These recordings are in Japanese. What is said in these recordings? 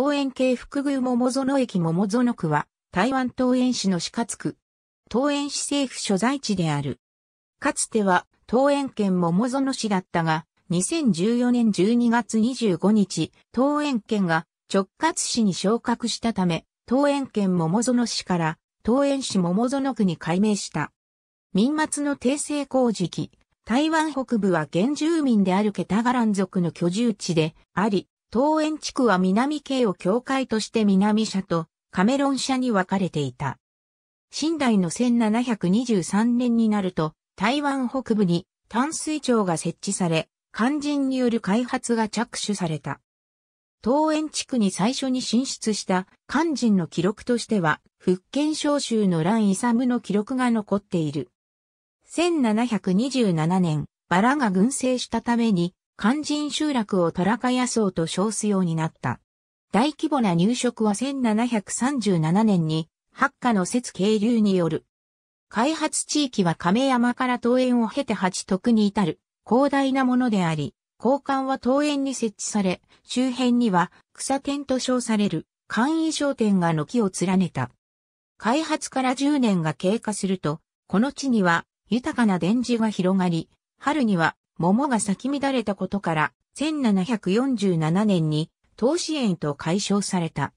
桃園系福宮桃園駅桃園区は、台湾桃園市の市下区。桃園市政府所在地である。かつては、桃園県桃園市だったが、2014年12月25日、桃園県が直轄市に昇格したため、桃園県桃園市から、桃園市桃園区に改名した。民末の訂正工事期、台湾北部は原住民であるケタガラン族の居住地であり、東園地区は南京を境界として南社とカメロン社に分かれていた。新代の1723年になると、台湾北部に淡水町が設置され、肝心による開発が着手された。東園地区に最初に進出した肝心の記録としては、福建召集の蘭ムの記録が残っている。1727年、バラが群生したために、肝心集落を虎中野草と称すようになった。大規模な入植は1737年に、八家の節渓流による。開発地域は亀山から東園を経て八徳に至る、広大なものであり、交換は東園に設置され、周辺には草店と称される簡易商店が軒を連ねた。開発から10年が経過すると、この地には豊かな電磁が広がり、春には桃が咲き乱れたことから、1747年に、東支園と解消された。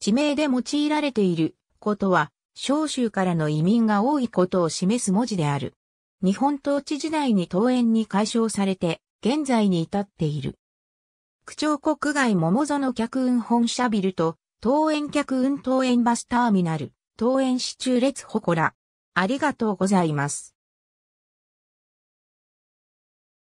地名で用いられていることは、小州からの移民が多いことを示す文字である。日本統治時代に東園に解消されて、現在に至っている。区長国外桃園客運本社ビルと、東園客運東園バスターミナル、東園市中列祠。ありがとうございます。